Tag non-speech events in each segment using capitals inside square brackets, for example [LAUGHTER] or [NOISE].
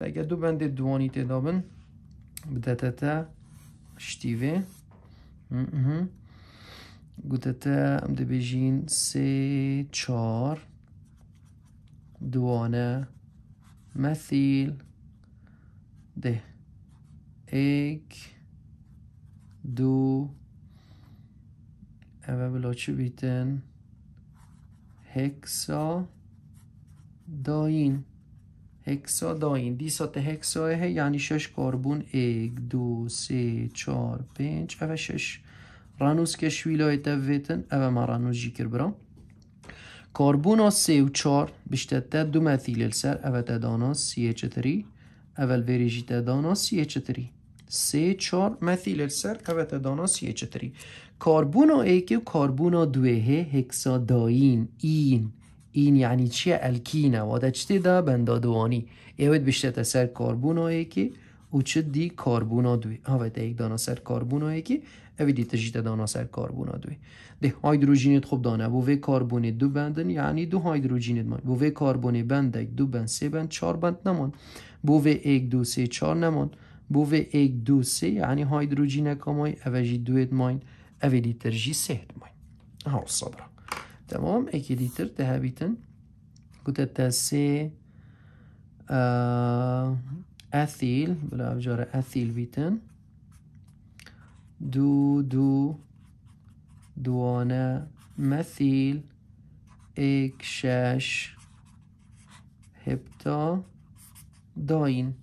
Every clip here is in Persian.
اگر دو بند دوانی تا تا شتیوه گوتتا ام ده بجین سه چار دوانه مثیل ده ایک دو اوه بلا چه بیتن هکسا داین هکسا داین دی سات هکساه یعنی شش کاربون ایک دو سه چار پنج اوه شش رانوس کش ویلایت ویتن اوه ما رانوس جیکر برام ها سه و چار بیشتر تا دو مثیل سر. اوه دانا سی چتری اول ویریجی دانا سی چتری سه چار مثیل سر. اوه دانا سی چتری ها ایک و ها دوه هکسا داین این این یعنی چیه الکینه و دا چی ده بندادوانی ایوید بیشتر سر کاربون هایی که او چه دی ها دوی ها ویده یک دانا سر کربن هایی که اوی دی تجیت دانا سر ها دوی ده هایدروژینیت خوب دانه و وی کاربون دو بندن یعنی دو هایدروژینیت مان و وی کاربون بند یک دو بند سه بند چار بند نمان بو وی یک دو سه چار نمان بو وی یک دو سه یعنی هایدروژین کامای اوجی دویت ماین اوی دی ترجی سهت ماین ها صبره تمام، 2 litre daha bitin. اثیل اثیل بالابجار اثیل بیتن دو دو دوانه مثیل اک شش هبتا داین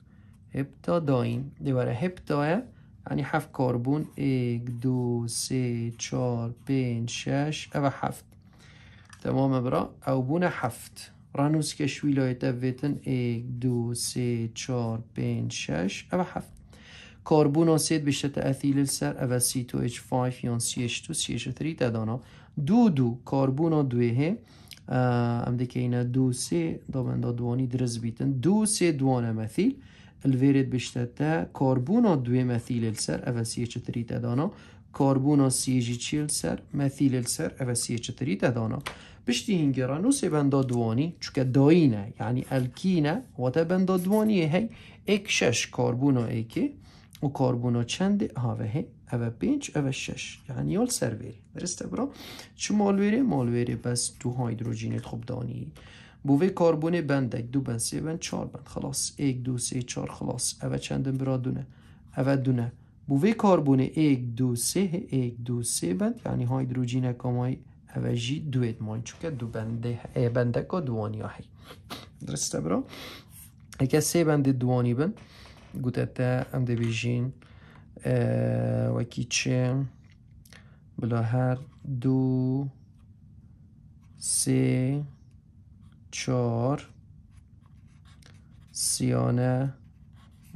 هبتا داین دوباره هبتا یعنی هفت کاربون یک دو سه چار پنج شش و هفت تمام برا او بون هفت رانوس کش ویلایت دویتن ایک دو سی چار پین شش او هفت کاربون آسید بشه اثیل سر او سی تو ایچ فایف یا سی ایچ تو سی ایچ تری تدانا دو دو کاربون ها دوی دوه ام دیگه اینا دو سه دامنده دوانی درز بیتن دو سه دوانه مثیل الویرد بشته تا کاربون ها دوه مثیل سر او سی ایچ تری تدانا کاربون ها سی اچ چیل سر مثیل سر او سی ایچ تری تدانا Biex نو se benda dwani çuke doina yani alkina vata benda dwani hey ek شش karbono eki و کاربونو چند هاوه او پینچ او شش یعنی یال سرویری درسته برا چه مال مالویره بس دو هایدروژینیت خوب دانی بوه کاربونه بندک دو بند سی بند چار بند خلاص ایک دو سه چار خلاص او چند برا دونه او دونه بوه کاربونه ایک دو سه ایک دو سه بند یعنی هایدروژین کامای ئەوە جی دوید مان چوکه دو بنده ای بنده که دوانی هایی درسته برا اگه سه بنده دوانی بن ده تا وکی چه بلا هر دو سه چار سیانه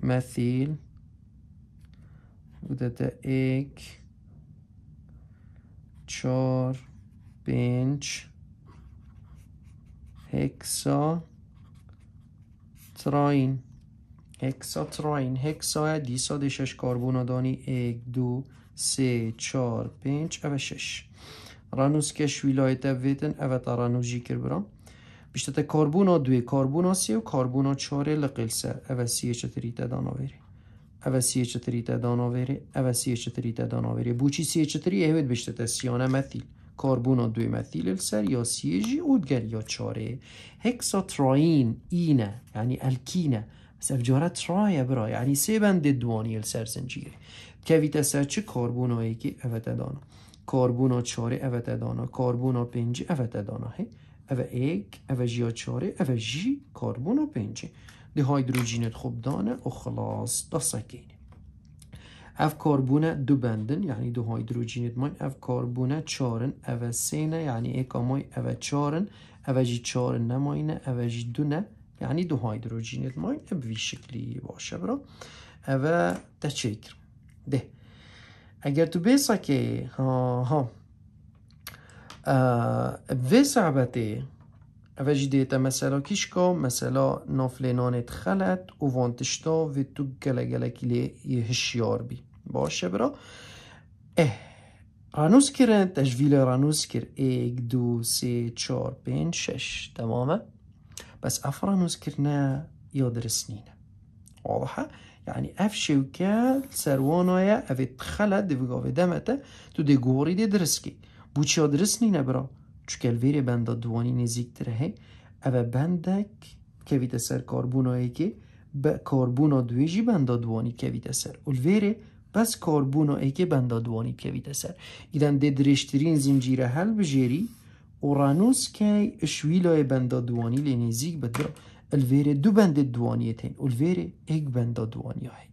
مثیل گوده تا ایک چار 5 هکسا تراین هکسا تراین هکسا دیسا ها کاربونادانی یک دو سه چار پنج او شش رانوز کش ویتن او تا رانوز جی کر برام بیشتر ها دوی ها سی و ها چاره لقل سر او سی چطری تا داناوری او سیه چطری تا داناوری او سیه چطری تا بوچی سیه چطری اهوید بیشتر سیانه مثیل کاربونا دوی متیل سریاسیجی اودگر یا چاره هکساتراین اینه یعنی الکینه مثلا جاره ترایه برای یعنی سه بند دوانی سر زنجیره کویت سر چه کاربونا که اوته ادانا کاربونا چاره اوته دانا کاربونا پنجی اوه ادانا هی او ایک او جیا چاره او جی کاربونا پنجی ده هایدروژینت خوب دانه و خلاص دا سکینه اف کاربونه دو بندن یعنی دو هایدروژنید ماین اف کاربونه چارن اف سینه یعنی ای کامای اف چارن اف جی چارن نماینه اف جی دو نه یعنی دو هایدروژنید ماین اف وی شکلی باشه برا اف ده چیکر ده اگر تو بیسا که ها ها وی سعبته، اف افاجی دیتا مثلا کشکا، مثلا نافلينانت خلت و وانتشتا و تو جلا یه هشیار بی باشه برا اه رانوس کرن تجویل رانوس کر ایک دو سی چار پنج شش تمامه بس اف رانوس کرنا يقدر سنين واضحة یعنی اف شوكا سروانايا اف تخلا دي فيغا دمتا تو دی غوری دی درسکی بوچ یقدر سنین برا چوک ویری بندادوانی دوانی نزیک تره اف که ویده سر کاربونایا که با کاربونا دویجی بندا دوانی کویتا سر بس Păs corbunul e ایدن ده درشترین زنجیره هل zincire و اورانوس که شویلای بندا دوانی لی نزیک الویر دو بند دوانیه تین الویر ایک بندا دوانیه هی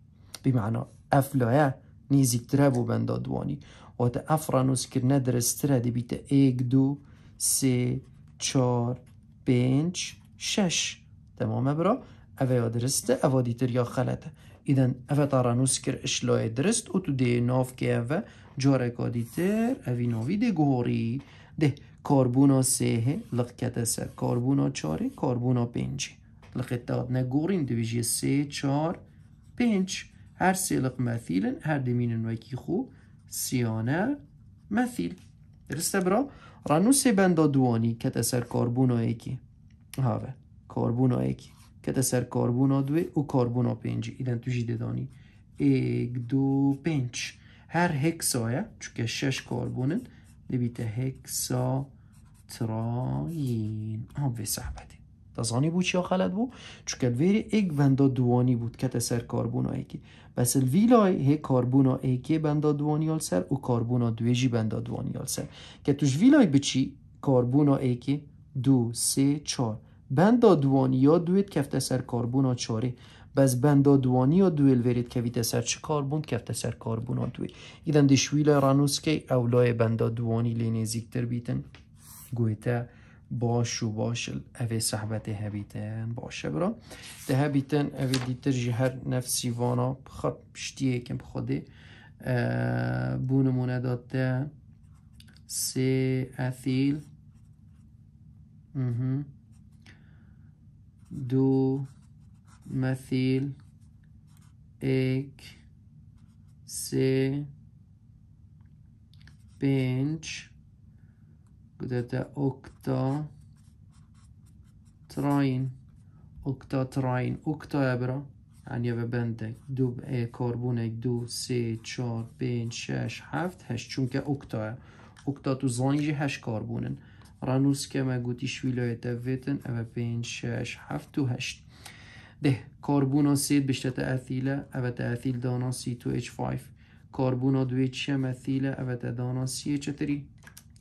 بمعنا افلایه نزیک تره بو بندا دوانی و تا افرانوس که ندرست دی بیت ایک دو سه چار پنج شش تمام برا اوه یا درسته اوه دیتر یا خلطه ایدن Idan کر اشلای درست او تو û ناف که اوه جاره کادی تر اوی ناوی دی گوری ده کاربونا سه لقکت سر کاربونا چاره کاربونا پنج لقیت دادنه گورین دویجی سه چار پنج هر سه لق مثیلن هر دمینن وکی خو سیانه مثیل درسته برا رانو سه دوانی کت سر کاربونا ایکی هاوه کاربونا ایکی. کاربون ها essere و 2 ها carbono 5 توشی dedani 1 دو 5 هر های چون شش هست نبیته هکسا تراین هم به صحبت تزانی بود چیا خلط بود چون که ویری ایک بندا دوانی بود که سر کاربونا ایکی بس های هی کاربونا ایکی بندا دوانی سر و ها دویجی بندا دوانی سر که توش ویلای بچی کاربونا ایکی دو سه چار بند دوانی یا دویت کفته سر کاربون چاره بس بند دوانی یا دویل ورید که سر چه کاربون کفت سر کاربون دوی ایدن دشویل رانوس که اولای بند دوانی لینه زیگتر بیتن گویتا باش و باشل، اوه صحبت ها باشه باش اگرا ده اوه دیتر جهر نفسی وانا بخب شتیه کم بخوده بونمونه داده سه اثیل دو مثیل ایک، سه پنج قدرت اکتا تراین اکتا تراین اکتا ابرا. یعنی به بندک دو کاربون یک دو سه چار، پنج شش هفت هشت چون اکتا اکتا تو زنجی هشت کاربونن Ranuska Magutishvili های ویتن او پین شش هفت و هشت ده کاربونا سید بشته تأثیله او تأثیل دانا سی تو اچ فایف کاربونا دوی چه مثیله او تا دانا سی اچ تری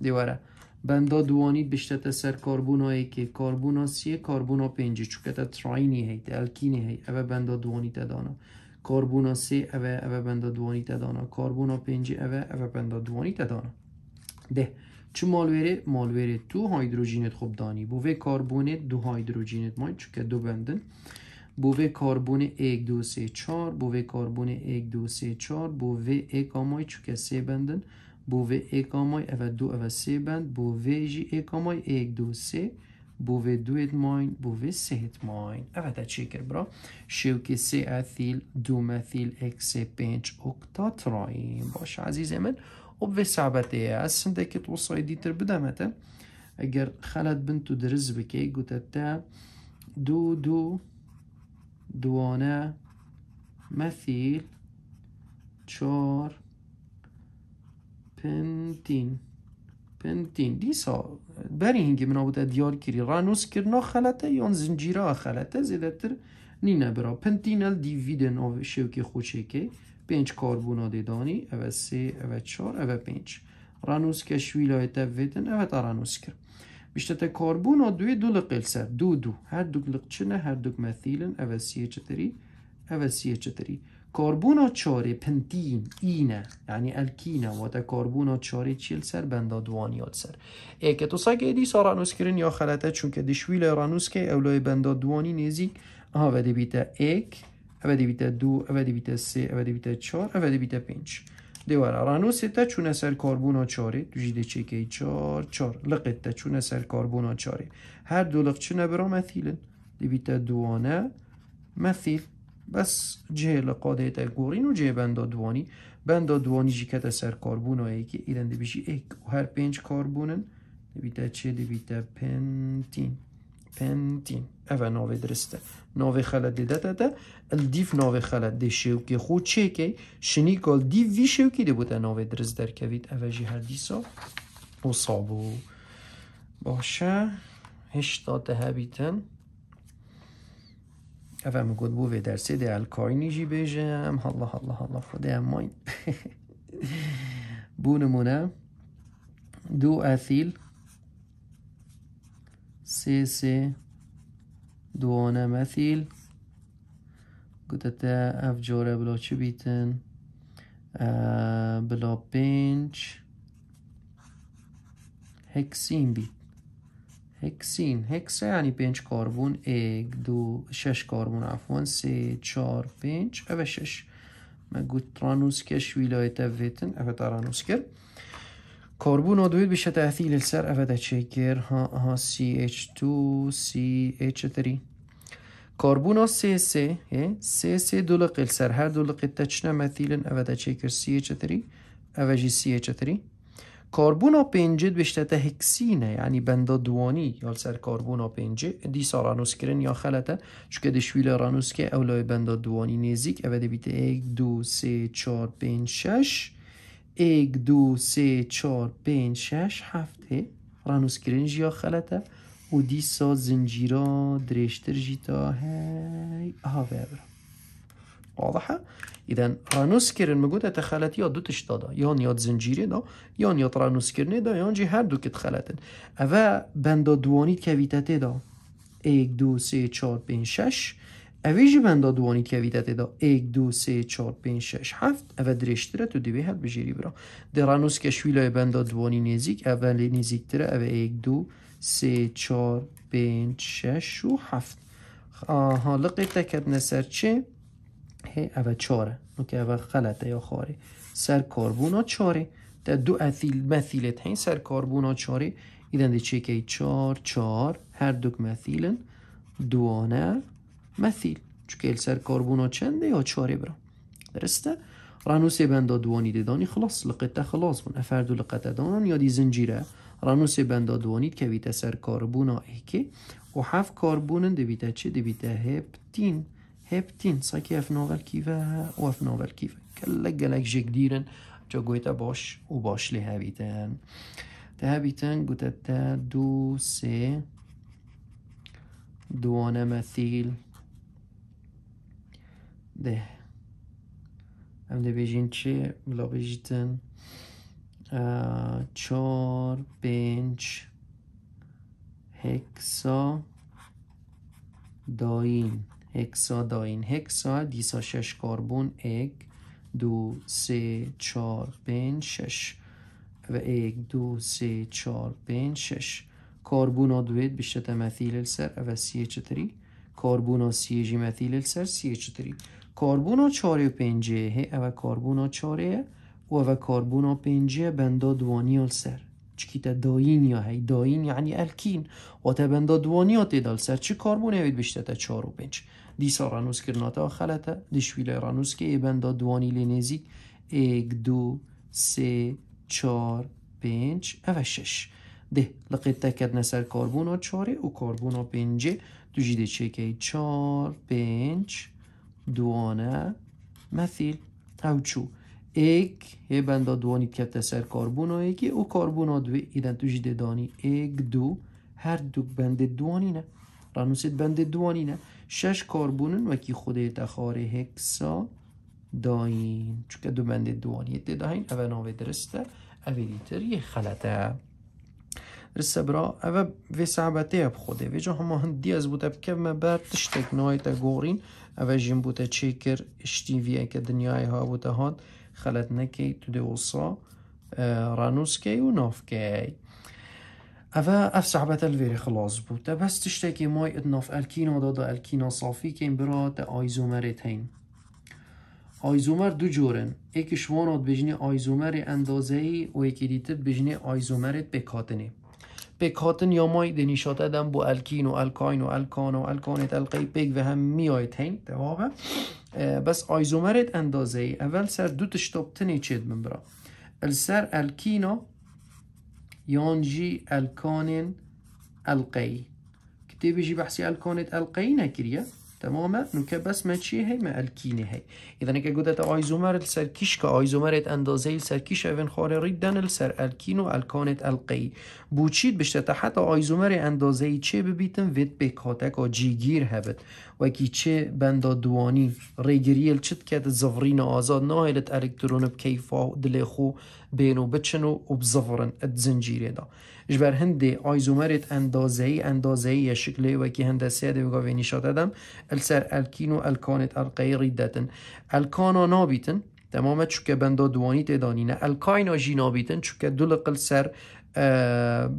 دیواره بندا دوانید بشته سر کاربونایی که کاربونا سی کاربونا پنجی چون تا تراینی هی تا الکینی هی او بندا دوانی تا دانا کاربونا سی او او بندا دوانی تا دانا کاربونا پنجی او او بندا دوانی تا دانا ده چه مالوره مالوره تو هایدروژینت خوب دانی بوه کاربونه دو هایدروژینت مای چون که دو بندن و کاربون ایک دو سه چار و کاربون ایک دو سه چار بوه یک آمای چون که سه بندن و یک آمای او دو او سه بند بوه جی یک آمای ایک دو سه دو دویت ماین سه سهت ماین اوه تا کر برا شوک سه اثیل دو مثیل اکس پنج اکتا ترایم باشه عزیز من به از که تو صای دیتر بدم تا اگر خالد بنتو درز بکی بکەی تا دو دو دوانه مثیل چار پنتین پنتین دیسا بری هنگی کری منەوەتە کرنا ڕانووسکردنەوە یا یۆن زنجیرە زیده تر نینە برا پنتین ال پنتینە دیڤیدن شوکی خوچه که 5 کاربونات دانی او 3 او 4 او 5 رانوس کش ویلایت ویدن او تا رانوس کر بیشتر ها دوی دو لقل سر دو دو هر دو لق چنه هر دو مثیلن او سیه چتری او سیه چتری کاربونا چاره پنتین اینه یعنی الکینه و تا کاربون ها چاره چیل سر بندا دوانیات سر ای که تو ساگه دی سارانوس کرن یا خلطه چون که دشویل رانوس که اولای بندا دوانی نزیک آها و بیته ایک دو avete 2, avete 3, avete 4, avete 5 دیواره رانو سته چونه سر کاربون ها کاربونا چاری دوشیده چکی چار چار لقته چونه سر کاربون ها چاره هر دو لق چونه برا مثیلن دیویتا دوانه مثیل بس جه لقاده تا گورین و جه بنده دوانی بنده دوانی جی کتا سر کاربون ها که ایدن بیشی ایک و هر پنج کاربونن دیویتا چه دیویتا پنتین پنتین او ناوی درسته نوی خلا دیده داده دیف دیف خلا دی کی خود چه که شنی کال دیف وی که دی بوده ناوی درست در کوید او جی هر دیسا و صابو باشه هشتا ده بیتن او هم گود بو درسی دی الکاینی جی بیجم الله الله الله خود هم ماین [LAUGHS] بونمونه دو اثیل CC دوانه مثیل اف افجاره بلا چه بیتن بلا پنج هکسین بیت هکسین هکسه یعنی پنج کاربون یک دو شش کاربون افون سه چهار پنج او شش ما گوت ترانوس کش ویلایت ویتن او ترانوس کرد Karbon adoid bir şetehti سر ser ها ها ها CH2 CH3 کاربون سی سی سی سی دلقل سر هر دلقل تچنه مثیل اوه چکر سی اچ تری اوه جی سی اچ تری کاربون پنجه بشته تهکسینه یعنی بند دوانی یا سر کاربون پنج دی سارانوس کرن یا خلطه چون دشویل رانوس که اولای بند دوانی نزیک اوه بیت ایک دو سه چار پنج شش یک دو سه چهار پنج شش هفته فرانوس کرنج یا خلته و دیسا زنجيرا دريشتر جيتا هاي واضحه واضحة؟ إذا رانوس كيرن موجودة تخلت یا دو دا يان یا دا یا یا رانوس دا یا جی هر دو کتخلتن و بنده که دا 1 دو، سه، 4 5 شش اویجی بند آدوانی که اوی داده دا ایک دو سه چار پین شش هفت اوه درشتر تو دیوی هل بجیری برا درانوز کشویل های بند دوانی نزیک اول نزیک تره اوه ایک دو سه چار پین شش و هفت آها لقی تکت نسر چه؟ هی اوه چاره نوکه اوه غلطه یا خاره سر کاربونا چاره تا دو اثیل مثیلت هین سر کاربونا چاره ایدنده که چار چار هر دوک مثیلن دوانه مثیل، چون که السر کاربونا چنده یا چاره برا درسته؟ رانوس بندا دوانی دانی خلاص لقطه خلاص بون افردو لقطه دانان یادی زنجیره رانوس بندا دوانید که ویته سر کاربونا ایکی و هفت کاربون دویته چه دویته هپتین هپتین ساکی افناول کیوه کیفه و افناول کیوه کیفه کلک گلک جگ دیرن جا گویته باش و باش لی هبیتن ته هبیتن گوته دو سه دوانه مثیل de. Am de bejin 4 La bejitân. چهار پنج هکسا داین هکسا داین هکسا دیسا شش کاربون یک دو سه چار پنج شش و یک دو سه چار پنج شش ها دوید بیشتر مثیل سر و سیه چطری ها سیه جی مثیل سر سیه چطری Carbono 4 پنجه، eva carbono 4 و کاربون carbono 5 benda دوانی سر تا داین یا هی داین یعنی الکین و تا بندا سر چه کاربون تا چار و پنج دیسا رانوس کرناتا خلطه دشویل رانوس که ای بندا دوانی لنزیک ایک دو سه چار پنج اوه شش ده لقیت تکت نسر کاربون ها چاره و کاربون پنجه دو جیده چه دوانه مثل بنده دوانی که تسر کاربون و سر او کاربون و دوی دو تو جده دانی ایک دو هر دوک بند دوانینه بنده بند نه شش کربونن و کی خود تخار هکسا داین چون دو بند دوانی داین او و درسته او دیتر یه خلطه رسه برا او وی صحبته اب خوده وی جا همه هندی از بوده بکه ما بر تشتک نایت گورین اوژین بوده چیکر اشتیویه که دنیای ها بوده هاد خلط نکی تو اوسا رانوس کی و ناف کی اوه اف صحبت الویری خلاص بوده بس که مای ادناف الکینا دادا الکینا صافی که این برا ده آیزومره تین آیزومر دو جورن یکی شوانات بجنی آیزومر اندازه ای و ایکی دیتر بجنی آیزومرت بکاتنه. یا مای دنیشات ادم بو الکین و الکاین و الکان و الکانت القی بگ و هم آید تمام بس آیزومرت اندازه ای اول سر دو تنی چید من برا السر و یانجی الکانن القی کتی بیجی بحثی الکانت القینا نکریه تمامه که بس ما چی هی ما الکینه هی اذا که گودت آیزومر سرکیش که آیزومرت اندازه سرکیش اون خاره ریدن السر الکین و الکانت القی بوچید بشته تحت آیزومر اندازه چه ببیتن وید به کاتک آجیگیر هبت و کی چه بندا دوانی ریگریل چت کد زفرین آزاد نایلت الکترون بکیفا دل خو بینو بچنو و بزفرن ات زنجیره دا جبر هنده آیزومرت اندازهی اندازهی یا شکلی و کی هنده سیده و گاوی نیشاده دم السر الکینو الکانت القیه ریدتن الکانا نابیتن تمامه چوکه بندا دوانی تیدانی نه الکاینا جی نابیتن چوکه که قل سر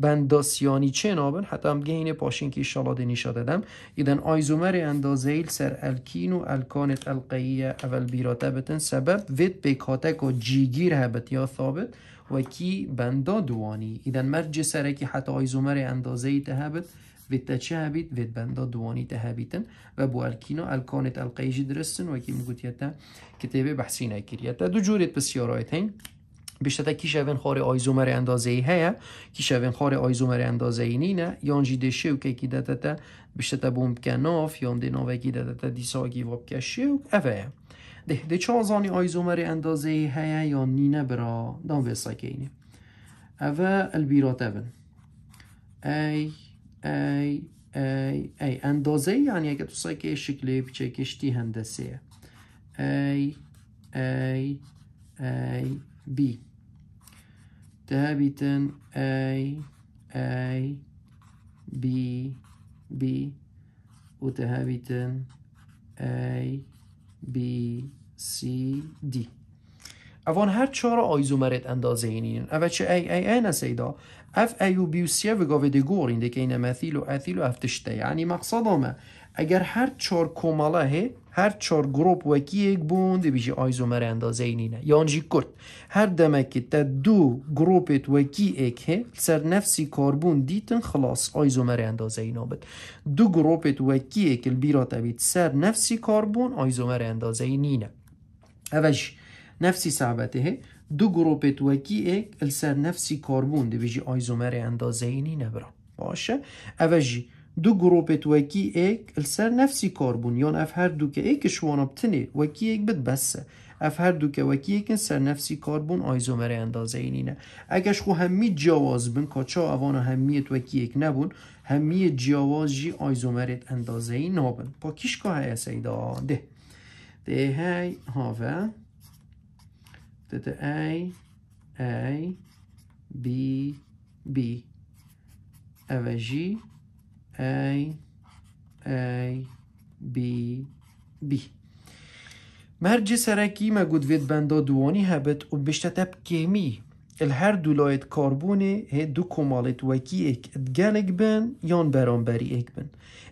بنداسیانی چه نابن هم گین پاشین که ایشالا دینی شده دم ایدن آیزومر ایل سر الکین و الکانت القیه اول بیراته بتن سبب وید بیکاتک و جیگیر هبت یا ثابت و کی بندا دوانی ایدن مرج سره که حتی آیزومر اندازه تهبت وید تا چه هبید وید بندا دوانی تهبیتن و بو الکینو الکانت القیجی درستن و کی مگوتیتا کتابه بحثی نکریتا دو جوریت بسیار هنگ بشتده که شوین خار آیزومر اندازه ای هیا که شوین خار آیزومر اندازه ای نینا یان ده شو که کی دتا تا بوم که ناف یان ده ناوه که واب که شو افه ده ده چازانی آیزومر اندازه ای یا نینا برا دان ویسا که اینه افه البیرات افن ای ای ای ای اندازه ای یعنی اگه تو سایی که شکلی پیچه کشتی هندسه ای ای ای بی ای، ای، بی، بی و وتهابتن A B C D اوان هر چهار آیزومرت اندازه این اول چه ای ای این سیدا اف ایو بیوسیه و گاویده اینده دکه اینم مثیل و اثیل و افتشته یعنی مقصد اگر هر چهار کماله هر چار گروپ وکی یک بوند بیشی آیزومر اندازه اینینه یانجی کرد هر دمکی تا دو گروپت وکی ایک سر نفسی کاربون دیتن خلاص آیزومر اندازه اینا بد دو گروپت وکی ایک البیرا تبید سر نفسی کاربون آیزومر اندازه اینینه اوش نفسی صحبته هی دو گروپت وکی ایک سر نفسی کاربون دی بیشی آیزومر اندازه اینینه برا باشه اوشی دو گروپ وکی ایک السر نفسی کار بون یان اف هر دو که ایک شوان ابتنه وکی ایک بد بسه اف هر دو که وکی که سر نفسی کاربون آیزومره اندازه اینینه اگش خو همی جواز بن کاچا اوان همیت وکی ایک نبون همی جواز جی آیزومرت اندازه ای نابن پا کیش که های سیدا ده ده های هاوه ده ده ای ای بی بی اوه جی A A B B مرج ما گود وید بندا دوانی هبت و بشتتب کیمی الهر دولایت کاربونه دو کمالت وکی اک ادگلک بن یان برانبری اک بن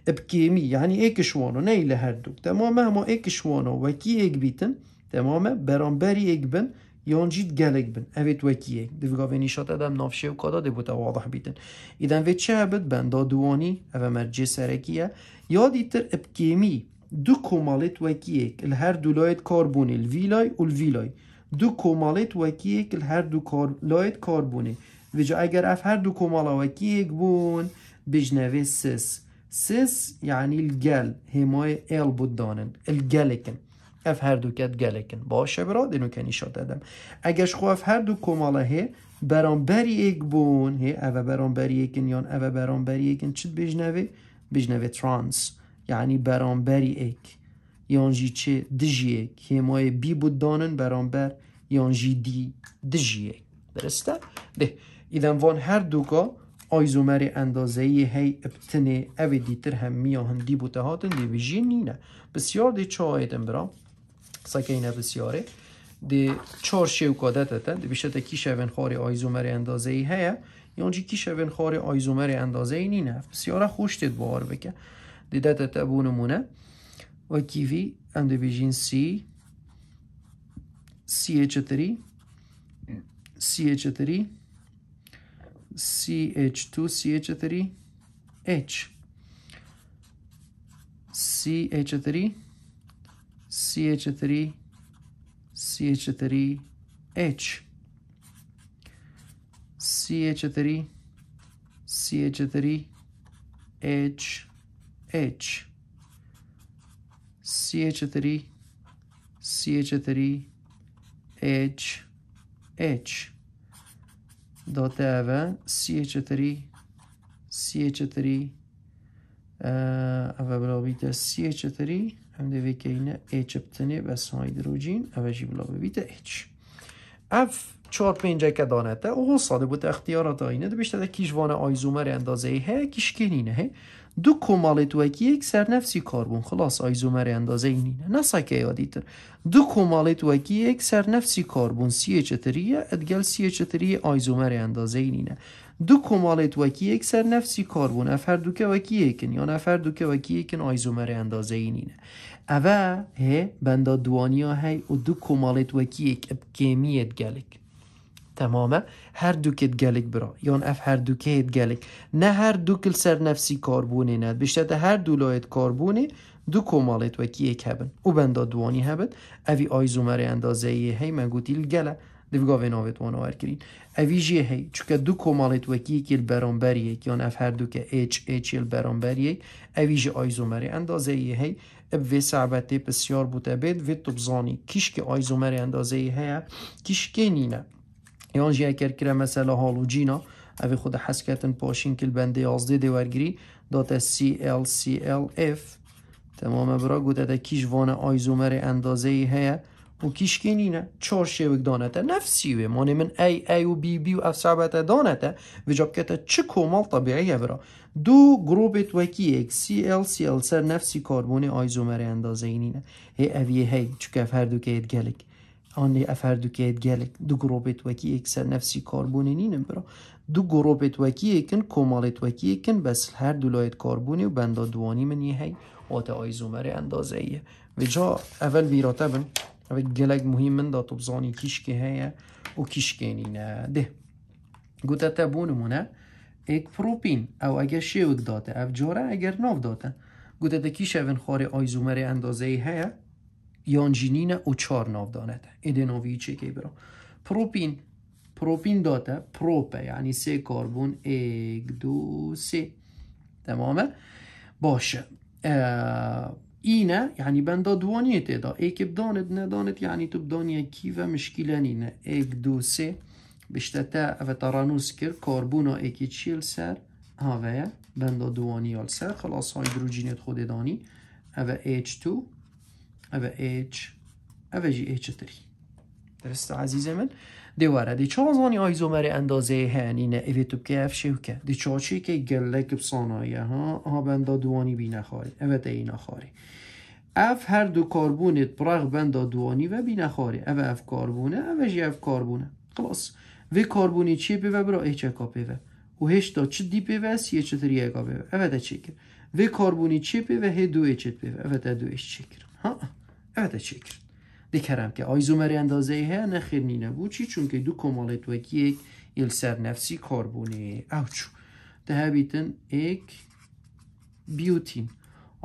اب کیمی یعنی اکشوانو نیل هر دو تمامه تمام ایک اکشوانو وکی اک بیتن تمامه برانبری اک بن يون جيت جالك بن أفيت وكيه دفقا في نشاط أدم نافشي وكادا دي بوتا واضح بيتن إذا في تشابت بان دا دواني أفا مرجي سركية يادي تر إبكيمي دو كوماليت وكيك الهر دو لايت كاربوني الفيلاي والفيلاي دو كوماليت وكيك الهر دو كار... لايت كاربوني فيجا اگر أف هر دو كومالا وكيك بون بجنافي سيس سيس يعني الجل هماي إل بودانن الجلكن اف هر دو کد گلکن باشه براد اینو کنی شاده دم اگرش خو خب هر دو کماله هی یک بری بون هی او برانبری بری یا یان او بران بری چید ترانس یعنی برانبری یک یانجی چه دجی ایک هی مای بی بود دانن برانبر بر دی دجی ایک درسته؟ ده ایدن وان هر دو گا آیزومر اندازهی هی ابتنه او دیتر هم میاهن دی بوده هاتن دی بجین نینه بسیار دی چه برام سکینه بسیاره دی چهار شیو کادت هتن دی بشتا کی شوین خاری آیزومر اندازه ای هیا یعنی کی شوین خاری آیزومر اندازه ای نین هف بسیاره خوش دید بار بکه دی دت تبو نمونه و کیوی ام دی بیجین سی سی 3 سی چطری CH2 CH3 H CH3 CH3, CH3, H. CH3, CH3, H, H. CH3, CH3, H, H. Do të eve, CH3, CH3, uh, eve blobite CH3, ch 4, هم که این ایچ çiptini بس هایدروژین hidrojin eveci bula bevite H. اف چهار پنج که تا او ساده بود اختیارات آینه دو بیشتر کیشوان آیزومر اندازه ه کشکنینه ه دو کمال توکی یک سر نفسی کاربون خلاص آیزومر اندازه اینینه نسا که یادیتر دو کمال توکی یک سر نفسی کاربون سی چتریه ادگل سی چتریه آیزومر اندازه نه. دو کمالت وکی یک سر نفسی کاربون افر دو که وکی یکن یا نفر دو که وکی یکن آیزومر اندازه این اینه اوه ه بندا ها هی و دو کمالت وکی یک اب گلک تمامه هر دوکت گلک برا یان اف هر دوکت گلک نه هر کل سر نفسی کاربونه نه بیشتر هر دولایت کاربونه دو کمالت وکی یک هبن او بندا دوانی هبت اوی آیزومر اندازه هی مگوتیل گله دیگاوی ناویت وانا وار کرین اویجی هی چکا دو کمالی وکی یکی که یک یعنی اف هر دو که ایچ ایچ البرانبری یک اویجی آیزومری اندازه ای هی اب وی سعبتی پسیار بوده بید وی تو بزانی کش که آیزومری اندازه ای هی کش که نینه یعنی کرا مثلا حالو جینا اوی خود حس کتن پاشین که بنده آزده دیوار گری داتا سی ال سی ال اف تمام برا گوده تا کش آیزومری اندازه ای هی و کیشکینی نه چارشی وگ دانته نفسی و من من ای ای و بی بی و افسابت دانته و جاب که مال طبیعیه برا دو گروه وکی کی سي C L C L سر نفسی کربونی ایزومر اندازه اینی نه هی ای وی هی چه که فرد که ات گلک گلک دو گروه وکی کی سر نفسی کربن اینی برا دو گروه وکی کی یکن کمال تو بس هر دو لایت کربن و بنداد دوانی منی هی آت ایزومر اندازه ایه و جا اول بیراتبن Av gelek که da و kişki که u kişkenine e de. ده. te bunumune ایک پروپین او اگر شیوک داته او جاره اگر ناف داته گوته تا کش اون آیزومره آیزومر اندازه ای هیا یانجینین او چار ناف دانته ایده ناوی چه که برا پروپین پروپین داته پروپه یعنی سه کاربون ایک دو سه تمامه باشه اینه یعنی بنده دوانی تعداد ای که بداند نداند یعنی تو بدانی کی و مشکله نه ایک دو سه تا و ترانوس کر کاربونا ایکی چیل سر هاوه بنده دوانی ها سر خلاص هایدروژینت خود دانی اوه ایچ تو اوه ایچ اوه جی ایچ تری درست عزیز من دیواره دی چه آزانی آیزومر اندازه هنین اوی که افشه و که دی چه که گله کبسان ها ها بندا دوانی بی نخاری اوه دی نخاری اف هر دو کاربونت براغ بندا دوانی و بی نخاری اوه اف کاربونه اوه جی اف کاربونه خلاص وی کاربونی چی پیوه برا ایچ اکا پیوه و هش تا چی دی پیوه است یه چه تری اگا پیوه اوه ده چی وی کاربونی چی هی دو پی اوه دو ایچ چی که بکەرم چی چون که دو کمالت وکی چونکە دوو سر نفسی کاربونه او چو ده بیتن ایک بیوتین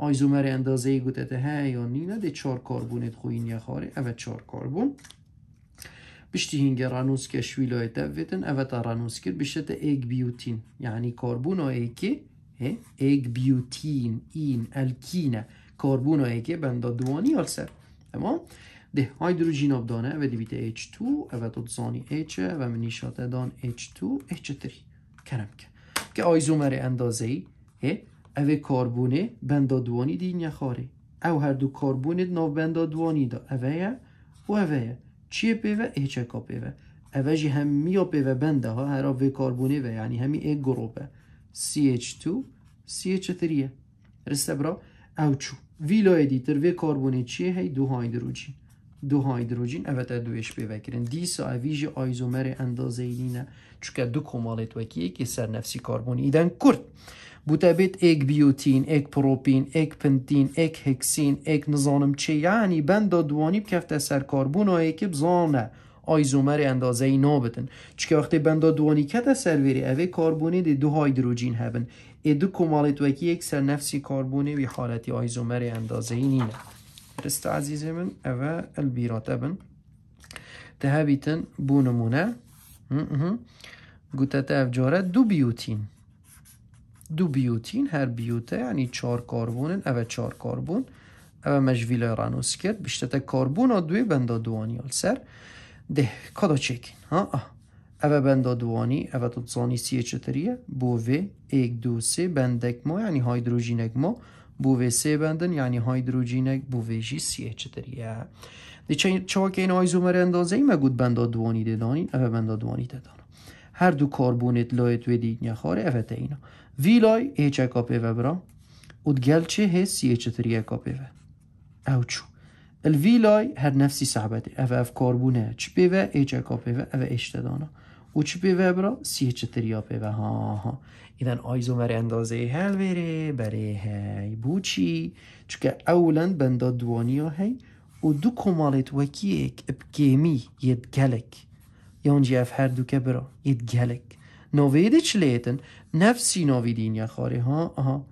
ئایزۆمەری ئەندازەی گوتەتە هەیە یان نینە دێ چۆر کاربوونێت خۆی نیەخوارێ ئەمە چۆر کاربوون پشتی هینگە ڕانوسکە شویلایەتە بێتن او تا رانوز کرد بشێتە ایک بیوتین یعنی ایکی ایک بیوتین این الکینه کاربون ها ایکی بند دوانی سر تمام de دانه، و دیویت H2 تو دزانی H و دان H2 H3 کرم که که آیزومر اندازه ای او کاربونه بندادوانی دی نخاره او هر دو کاربونه ناو بندادوانی دا اوه و اوه چیه پیوه که پیوه اوه جی هم بندها پیوه بنده ها هر او کاربونه و یعنی همی ای گروپه CH2 CH3 رسته برا او چو ویلای دیتر و کاربونه چیه هی دو دو هایدروجین اوت دو اش پی دی دیسا اویج آیزومر اندازه اینه چکه دو کمالت وکیه که سر نفسی کربونی ایدن کرد بیت ایک بیوتین ایک پروپین ایک پنتین ایک هکسین ایک نظانم چه یعنی بند دوانی بکفته سر کربون و ایک بزانه آیزومر اندازه ای بدن چونکه وقتی بند دوانی کتا سر ویری اوی کاربونی دی دو هایدروجین هبن ای دو کمالت وکی یک سر نفسی کربونی وی حالتی آیزومر اندازه ای درسته عزیز من اوه البیراته بن بیتن بو نمونه گوته تف جاره دو بیوتین دو بیوتین هر بیوته یعنی چهار کاربون اوه چهار کاربون اوه مجویل رانوس کرد بیشتر کاربون ها دوی بنده دوانی سر ده کدا چکین ها آه. اوه بنده دوانی اوه تو زانی سیه چطریه بو و ایک دو سه بندک ما یعنی هایدروژین ما یعنی benden yani جی سی siyeçidir ya دی چاک این آیزومر اندازه ایم مگود بنده دوانی دیدانی اوه بنده دوانی ددانم هر دو کاربونت لایت و دیگ نخاره اوه تا اینا ویلای ایچه اکا پیوه برا گل هی سی هسیه چطریه اکا پیوه او چو الویلای هر نفسی صحبته اوه اف کاربونه چ پیوه ایچه اکا پیوه اوه ایش او و چ پیوه برا سیه تریا پیوه ها ها إذا آيزومر اندازه هل بره بره هاي بوچی اولا بنده بندا دوانیا های و دو کمالت وکیک گلک یا یانجی اف هر دو ید گلک نویده چلیتن نفسی نویدین یا خاره ها آها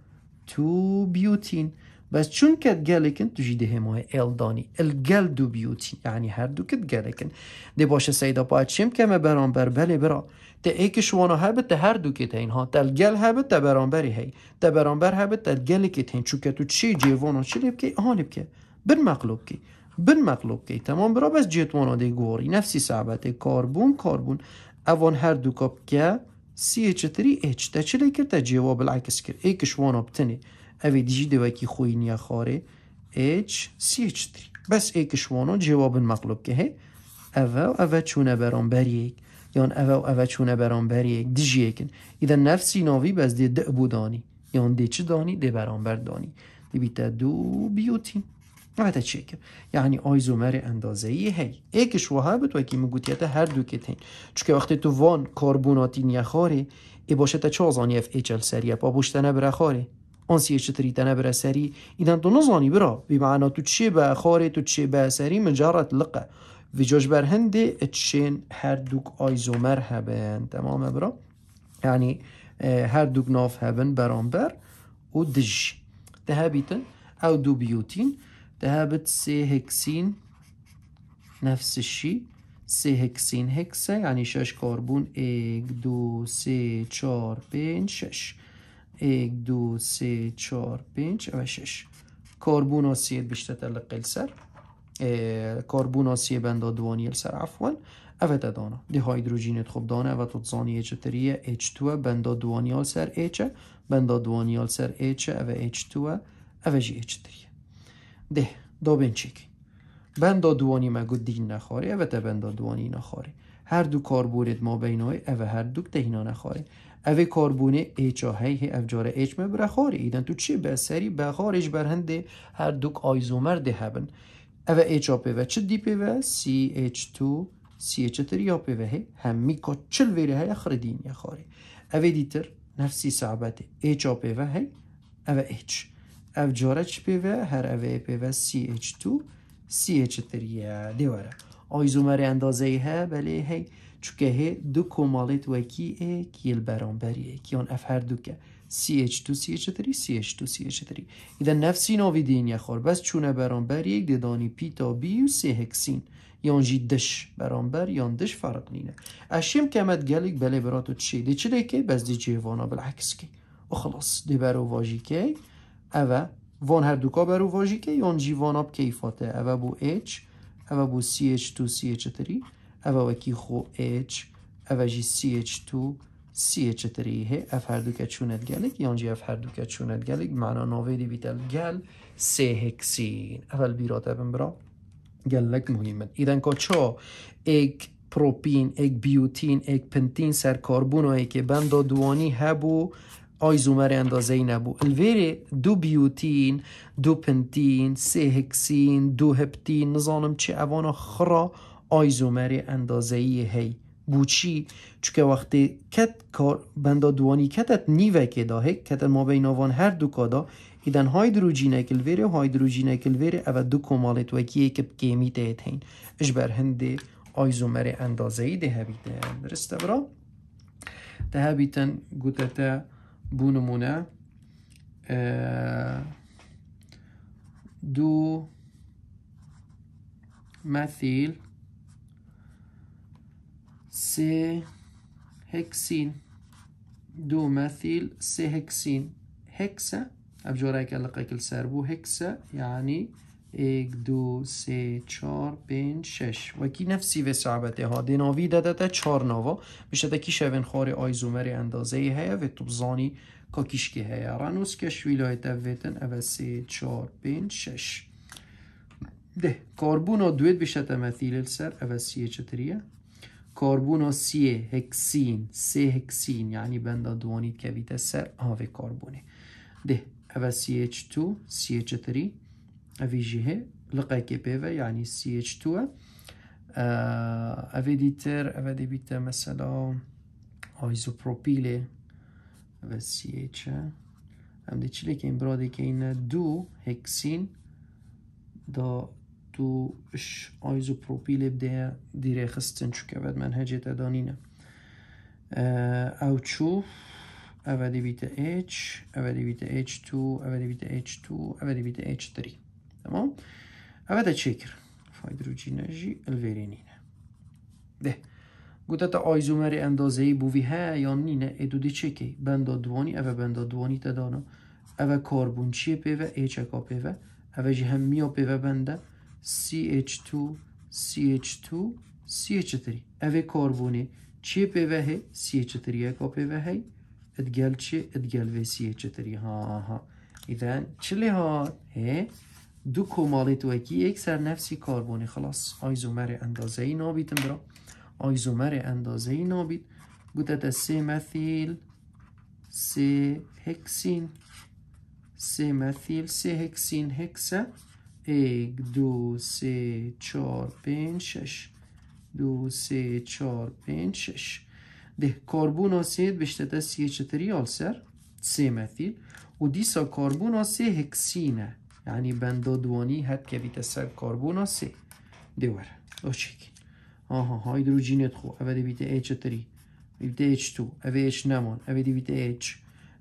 تو بیوتین بس چون که گلکن تو جیده همه ال دانی گل دو بیوتین یعنی هر دو کد گلکن دی باشه سیدا پاید چیم کمه بران بر بله برا ده ای که شوانا هبت ده هر دو که تین ها دل گل هبت ده برانبری هی ده برانبر هبت دل گل که تین چو که تو چی جیوانا چی لیب که آن لیب که بن مقلوب که بن مقلوب که تمام برا بس جیتوانا ده گواری نفسی صحبت کاربون کاربون اوان هر دو کاب که سیه 3 ایچ ده چی لیکر ده جیوان بلعکس کر ای که شوانا بتنی اوی دیجی دو خوی نیا خاره ایچ سیه چطری بس ای که شوانا بن مقلوب که هی اول اوه چونه برانبری یک یان ئەوە ئەوە یک دیجی دژیەکن ایده نفسی ناوی بز دی ده بوو دانی یان دی چه دانی بران بر دانی دی دو بیوتی بیوتین بعد چیکر یعنی شوها ئەندازەیی و اکی مگوتیت هر دو که تین چکە وقتی تو وان باشه تا چه آزانی اف ایچل سریه پا بشتەنە آن سی چطری تنه بره سری ایدن تو نزانی برا بی معنا تو چه به خاره تو چه به سری مجارت لقه و جوش بر هر دوک آیزومر هبن تمام برا یعنی هر دوک ناف هبن برام بر و دج ده بیتن او دو بیوتین ده بیت سی هکسین نفس الشی هکسین هکسه یعنی شش کاربون ایک دو سی چار پنج شش ایک دو سی چار پنج و شش کاربون ها سید بیشتر تلقل سر آسیه بند دواني لسر عفوا افت دانا دي خوب دانه و تو تصاني اچه تریه اچ 2 بند دوانی سر اچه بند دوانی لسر اچه او اچ 2 او جی اچ تریه ده دو بنچیکی بند دوانی مگو دین نخوری اوت بند دوانی نخوری هر دو کاربورد ما بینای او هر دو تهینا نخوری اوه کاربونه ایچ هی افجار ایچ مبرخار ایدن تو چی به سری بخارش برهنده هر دوک آیزومر ده هبن اوه H آپیوه چه دی پیوه CH2 CH3 آپیوه هی همی که چل ویره هی خردین یا خاره اوه دیتر نفسی صعبته H آپیوه هی اوه H او جاره چه پیوه هر اوه پیوه CH2 CH3 دیواره آیزومر اندازه ها بله هی چکه هی دو کمالت و ای کیل برانبری ای کیان اف هر CH2 CH3 CH2 CH3 اذا نفس نوفيدين يا خور بس چونه بر يك دداني بي تا بي و سي هكسين يون جي دش بر يون دش فرق نينه اشيم كمت قالك بلي براتو تشي دي چلی كي بس دي جيوانا بالعكس كي وخلاص دي برو واجي كي اوا وان هر دوكا برو واجی که یون جیوان اب کیفاته اوه بو H اوا بو CH2 CH3 اوا وکی خو H اوه جی CH2 سیه چطری هی اف هر دو که گلگ یانجی اف هر دو که گلگ معنا نویدی دی بیتل گل سی هکسین اول بیرات ابن برا گلگ مهمه ایدن که چا ایک پروپین، ایک بیوتین، ایک پنتین سر کاربون هایی که بند دوانی هبو آیزومر اندازه ای نبو الویر دو بیوتین، دو پنتین، سه هکسین، دو هپتین نظانم چه اوانا خرا آیزومر اندازه ای هی بوچی چکه وقتی کت کار بندا دوانی کتت نیوه که دا هک کت ما هر دو کادا ایدن دن هایدروژین اکل ویره و هایدروژین اکل ویره او دو کمالت وکی ایک بکیمی تاید هین اش بر هنده آیزومر اندازه ای ده رسته برا ده هبیتن گوته بونمونه دو مثیل سي هكسين مثيل سي هكسين هكسا أبجو رايك ألقيك السربو هكسا يعني ایک دو سه چهار پنج شش و کی نفسی و صعبته ها دناوی دادتا چهار ناوا بشه تا کی شون خار آیزومر اندازه هیا و تو بزانی کاکیش که هیا رانوس کش ویلایت اویتن او سه چهار پنج شش ده کاربون دويت دوید مثيل تا مثیل سر او سه کاربون و سی هکسین سی هکسین یعنی بند دوانید که بیت سر آوه کاربونه ده او سی اچ تو سی اچ تری اوی جیه لقه که پیوه یعنی سی اچ تو اوه دیتر اوه دی بیت مثلا آیزو پروپیل اوه سی اچ هم دی که این براده که این دو هکسین دا تو اش پروپیل بده دیره خستن چو که من هجت دانینه او چو او بیت H او بیت H2 او بیت H2 او بیت H3 تمام او دا چکر هایدروژین جی الویرینینه ده گوته تا مره اندازه ای بوی ها یا نینه ادو دی چکی بندا دوانی او بندا دوانی تدانا او کاربون چیه پیوه ایچکا پیوه او جی هم میا پیوه بنده CH2, CH2, CH3. کاربونه karboni چه pvh ch CH3 اکا pvh اتقال ادگل اتقال ادگل 3 ها ها ایدن چلی ها هی دو اکی ایک سر نفسی کاربونه خلاص آیزومر اندازه ای نابیدم برا آیزومر اندازه ای نابید بوده سه مثیل سه هکسین سه مثیل سه هکسین هکسه یک دو سه چهار پنج شش دو سه چهار پنج شش ده کاربون بشته تا سی چتری آلسر سه مثیل و دیسا کاربون سه هکسینه یعنی بند دوانی هد که بیت سر کاربون سه دیور آها هایدروژینت خو اولی بیت ch تری بیت ایچ تو اولی ایچ نمان اولی بیت ایچ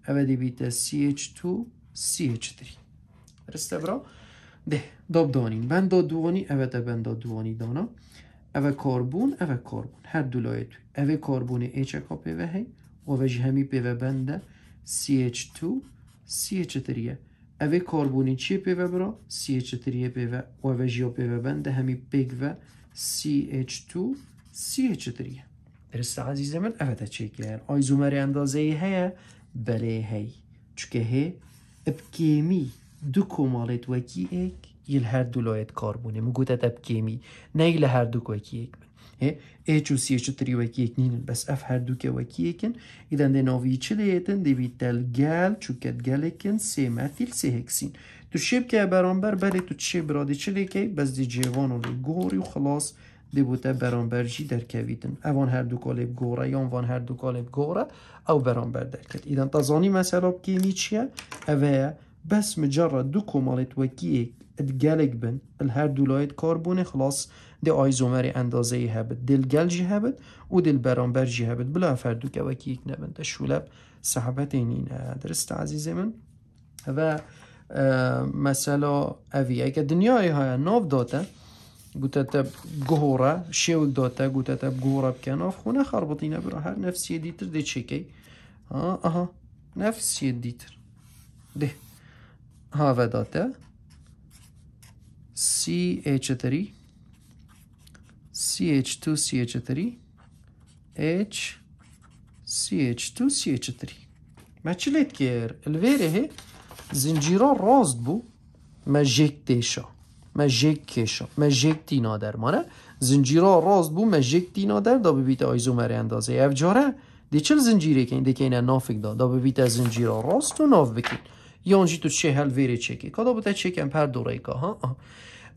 اولی بیت سی ایچ تو سی ایچ تری ده داد دانین داد دوانی اوه دبن داد دوانی دانا اوه کاربون اوه کاربون هر دولایه توی اوه کاربون ایچ اکا پیوه هی و اوه پیوه بنده سی ایچ تو سی ایچ تریه اوه کاربونی چی پیوه برا سی ایچ تریه پیوه و اوه جیا پیوه بنده همی پیوه سی ایچ تو سی ایچ تریه من اوه آی اندازه هی بله هی چکه هی ابکیمی دو کمالت وکی ایک یل هر دو لایت کاربونه مگوت ادب گیمی نه یل هر دو وکی ایک من ای چو سی و تری وکی ایک نینن بس اف هر دو که وکی ایکن ایدن ده ناوی چه لیتن ویتل گل چوکت گل ایکن سی متیل سی هکسین تو شیب که برانبر بله تو چه برادی چه لیکی بس دی جیوان و گوری و خلاص دی بوده برانبر جی در کویدن اوان هر دو کالب گوره یا وان هر دو کالب گوره او برانبر در کت ایدن تزانی مسئله کیمی چیه اوه بس مجرد دو کمال وكي اتقالك بن الهر كاربوني خلاص دي ايزومري اندازه ای دل دلگل جي هبت و دل برانبر جي هبت بلا فردوك وكي وکیک نبن تشولب شولب صحبت درست عزيزي من و اه، مثلا اویه که دنیای های ناف داتا قلت تب جهورة شيوك دوتا قلت تب جهورة بكناف خونا خربطينا براها نفس يديتر دي تشيكي ها آه، اها نفس يديتر ده Avetate CH3 CH2 CH3 H CH2 CH3 ماشي ليتكير الفيري هي زنجیرا راست بو ما جک دیشا ما جک کشا ما جک دینا در مانه زنجیرا راست بو ما جک دینا در دا ببیت مره اندازه افجاره چل زنجیره کن دیکه اینه نافک دا دا ببیت زنجیرا راست و ناف بکن تو çehel veri çeki. Kada پر da çeken per dorayı که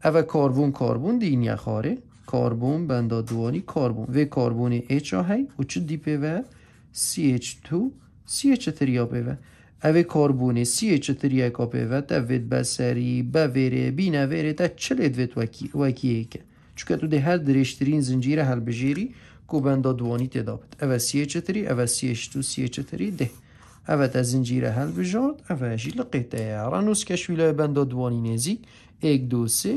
کاربون کاربون karbon karbon değil کاربون کاربون Karbon کاربون duani کاربون و چه دیپه و CH2 CH3 و اوه کاربونه سی 3 که پی و تا وید بسری ویره، بی ویره تا چلید وید که چون تو ده هر درشترین زنجیر حل بجیری دوانی اوه اوه ده اوت زنجیر حلب جاند اوشیل قطعه نوز کشویل بند دوانی نزی ایک دو سه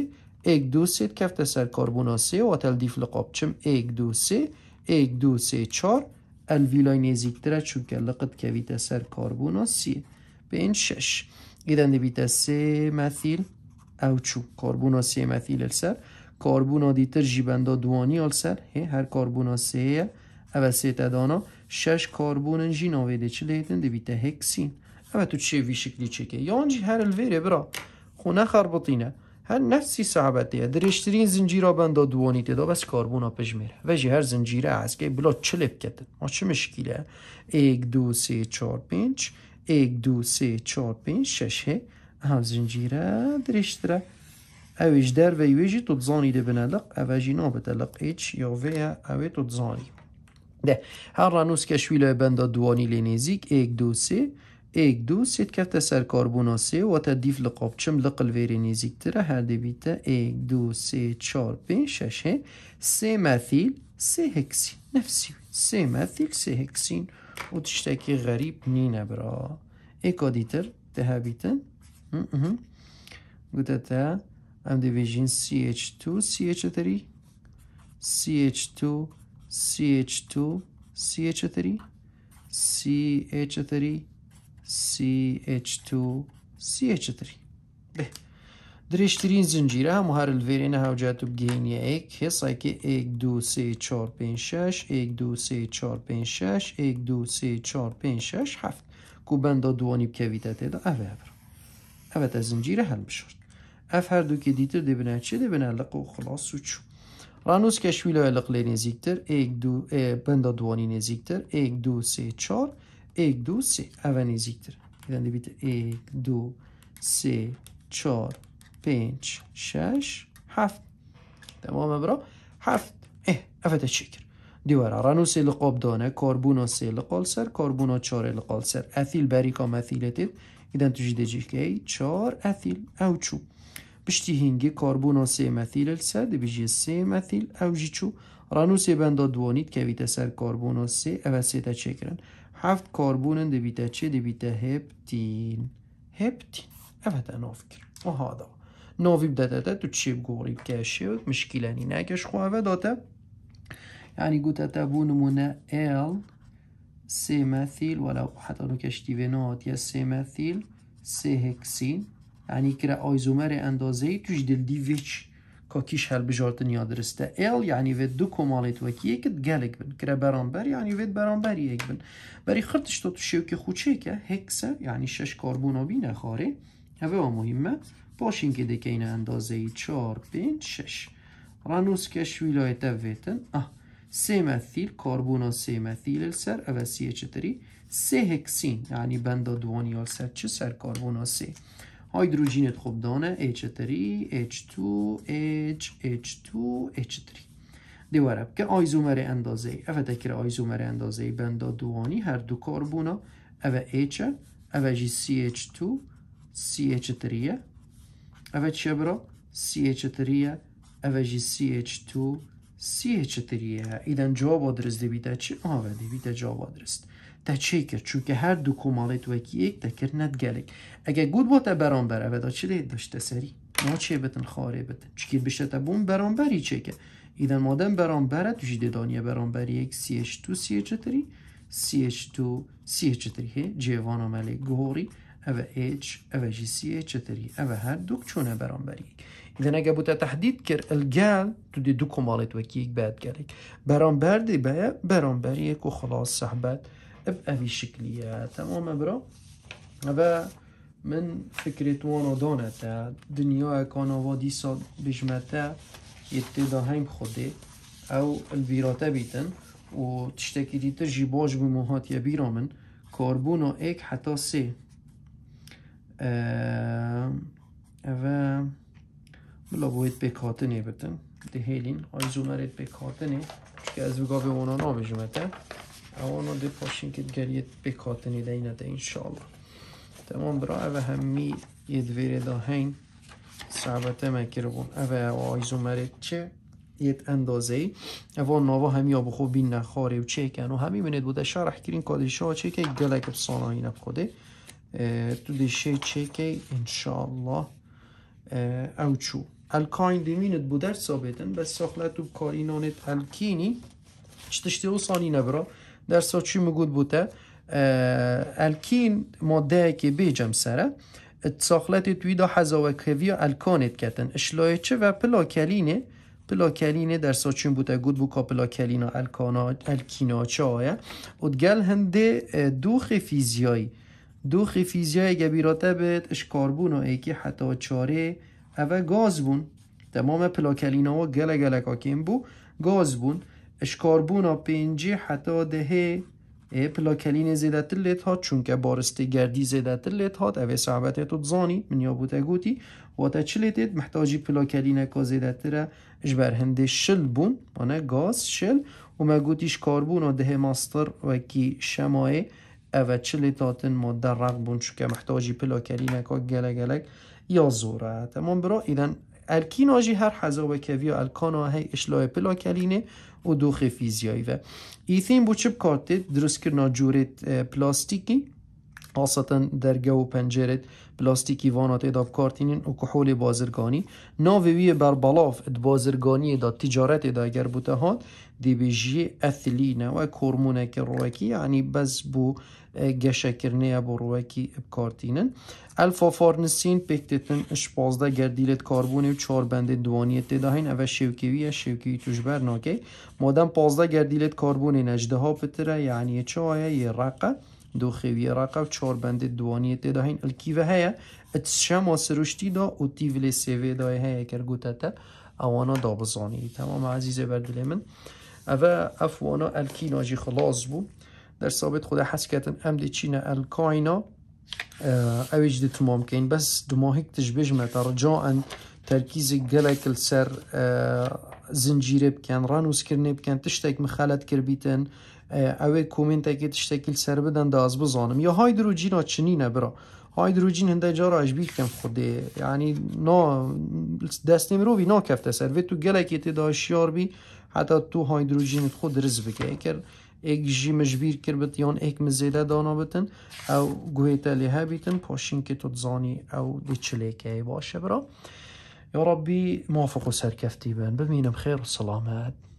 ایک دو سه کفت سر کاربونا سه و تل دیفل چم ایک دو سه ایک دو سه چار الویلای نزیک دره چون که لقد سر کاربونا به این شش ایدن دویت سه مثیل او چو کاربونا سه مثیل سر کاربونا دیتر جیبند دوانی سر هر کاربونا سه اوه سه شش کاربون انجی نویده چه لیدن دویت هکسین اما تو چه وی شکلی چکه یانجی هر الویره برا خونه خربطینه هر نفسی صحبته دیه درشترین زنجیره بنده دوانی تدا بس ها پج میره وجه هر زنجیره از که بلا چه کتن ما چه مشکیله ایک دو سه چار پینج ایک دو سه چار پینج ششه هم زنجیره درشتره اویش در ویویجی تو زانی ده بنالق اویجی نابتالق ایچ یا وی اوی تو زانی ده هر رانوس که شویل بندا دوانی لینیزیک ایک دو سه ایک دو سید کفته سر کاربونا سه و تا دیف لقاب چم لقل ویری نیزیک تره هر بیتا ایک دو سه چار پین ششه سه مثیل سه هکسین نفسی سه مثیل سه هکسین و تشتکی غریب نینه برا ایک آدیتر ده بیتن گوته تا ام تو، سی 2 تری، سی ch تو، CH2, CH3, CH3, CH2, CH3. به. درشترین زنجیره هم هر الویرین ها جات بگین یک ای که 1 2 3 4 5 6 1 2 3 4 5 6 1 2 3 4 5 6 7 کو بندا دوانی بکویته ده ده اوه ابر اوه تا زنجیره هل بشارد اف هر دو که دیتر ده بنه ده بنه لقو خلاص رانوس کشویل القلی نزیکتر ایک دو بند دوانی نزیکتر ایک دو سه چار ایک دو سه اوه نزیکتر این دیبیت ایک دو سه چار پنج شش هفت تمام برا هفت اه افت شکر دیوارا رانوس لقاب دانه کاربونا سه لقال سر کاربونا چار لقال سر اثیل بریکا مثیلتید ایدن تجیده جیکه چار اثیل او چوب بشتي هينجي كربون سي مثيل السد بيجي سي مثيل او جیچو رانو سي بندا دوانيت كويتا سر كربون سي او سيتا چکرن هفت کربون دبیتا چه دبيتا هبتين هبتين هادا نافكر وهذا نافي تا تو تشيب غوري و مشكلاني ناكش خواه داتا يعني قلت تبون ال سي مثيل ولو حتى نكشتي بنات يا سي مثيل سي هكسين یعنی یعنی كرا ايزومر اندازي تجدل دي فيتش كاكيش هل بجارت نيادرستا ال يعني یعنی فيت دو كوماليت وكي يكد قالك بن كرا برامبر يعني یعنی فيت برامبر يك بن بري خرتش تو تشيوكي خوشيكا هكسا يعني شش كربون بينا خاري هوا مهمه باشین دی دکین اندازه 4 بین 6 رانوس کش ویلایت ویتن اه سه مثیل کاربونا سه مثیل سر اوسیه چطری سه هکسین یعنی بند دوانی سر چه سر کاربونا سه هیدروژنت خوب دانه H3 H2 H H2 H3 دیوارب که آیزومر اندازه ای اوه دکر آیزومر اندازه ای بندا دوانی هر دو کاربونا اوه H اوه جی CH2 CH3 اوه چه برا CH3 اوه جی CH2 سیه چطوریه ایدن جواب آدرس دی بیده چی آوه دی بیده جواب آدرس تا چی کرد چون که هر دو کمالی تو اکی ایک تا کرد ند گلک اگه گود با تا برام بره ودا چی دید داشته سری ما چی بتن خاره بتن چکی بشه تا بون بران بری چی که ایدن مادم برام بره تو جیده دانیه بران بری یک سیه 2 سیه چطوری سیه سیه جیوان آمالی گوری اوه ایچ اوه سیه 4 هر دو چونه برانبری. لنا جابوتا تحديد كر الجال تدي دوكو مالت وكيك بعد كاليك برام بردي بيا برام بريك وخلاص صحبات ابقى في شكليه تمام برو ابا من فكرة وانا دونتا دنيا كان وا دي سا بجمتا يتدا هيم خودي او البيراتا بيتن و تشتكي دي ترجي باج بمهات يا بيرامن كاربونا ايك حتى سي أه... أه... باید باید به کاته دی ده هیلین آی زومر بکاتنی به که از بگاه به اونا نا اونا ده پاشین که دگر به نی ده انشاءالله تمام برا اوه همی اید ویره دا هین صحبت همه کرو بون اوه او چه یه اندازه ای اوان ناوه همی آبو خوب بین نخاره و چه کن و همی بوده شرح کرین کادش ها چه که گل اکب سانایی خوده تو چه که انشاءالله اوچو alkainliğinin bu ثابتن sabeden ve کارینان کارینان تلکینی çtişti o sanine در dersa çi مگود بوده. الکین ماده که بیجم سره توی دا حزا و کویا الکانت کتن اشلاه چه و پلاکلینه پلاکلینه در ساچین بوده گود بو کا پلاکلینا الکانا الکینا چه آیا ادگل هنده دوخ فیزیایی دوخ فیزیایی گبیراته به اشکاربون و ایکی حتی چاره اوه گاز بون تمام پلاکلینا و گله که کاکیم بو گاز بون اشکاربونا پینجی حتی ده پلاکلین زیدت لیت ها چون که بارستی گردی زیدت لیت ها اوه صحبت تو زانی من یا بوده گوتی و تا چلیتید محتاجی پلاکلین که زیده اش شل بون آنه گاز شل و ما گوتیش کاربون و ده ماستر و کی شمایه اوه چلیتاتن ما درق بون چون که محتاجی پلاکلین که گلگلک یا زوره تمام برا ایدن الکی ناجی هر حذاب کوی و الکان هی اشلاه پلا کلینه و دوخ فیزیایی و ایثین بو چپ کارت درست کرنا جورت پلاستیکی خاصتا درگه و پنجرت پلاستیکی وانات اداب کارتینین و کحول بازرگانی ناوی بر بلاف اد بازرگانی دا تجارت دا اگر بوده هاد دی بیجی اثلینه و کورمونه که روکی یعنی بس بو گشه کرنه بو روکی اب کارتینن الفا فارنسین پکتتن اشپازده گردیلت کاربونه و چار بند دوانیه هین اوه شوکیوی شوکیوی توش ناکه مادم پازده گردیلت کاربونه نجده ها پتره یعنی چایه یه رقه دو دۆخێوی عێراقا و چۆربەندێ دوانیە تێدا هین شما هەیە دا و سروشتیدا و تیڤلێ سێوێدای تا اوانا دا دابزانانی تمام عزیز بەردلێ من ئەە افوانا الکی ناژی خلاص بو در ثابت خود حس کتن ام دی چینە ئەلکاینا اه، ئەوێج دی تمامکەین بەس دوماهێک تشبێژمە تا ڕجاان تەرکیزی گەلێکل سەر اه، زنجیرێ بکەن رانوس وسکردنێ بکەن تشتێک مخالەت کردبیتن و اوه کومنت که تشتکیل سر بدن ده از بزانم یا هایدروجین ها چنینه برا هایدروجین هنده جا را اشبیک کم خوده یعنی نا دست رو بی نا کفته سر و تو گله تی تیدا بی حتی تو هایدروجین خود رز بکه اگر ایک جی مجبیر کر یا یان ایک مزیده دانا بتن او گوهیتا ها بیتن پاشین که تو تزانی او دی چلیکه باشه برا یا ربی موافق و سرکفتی بین ببینم خیر و سلامت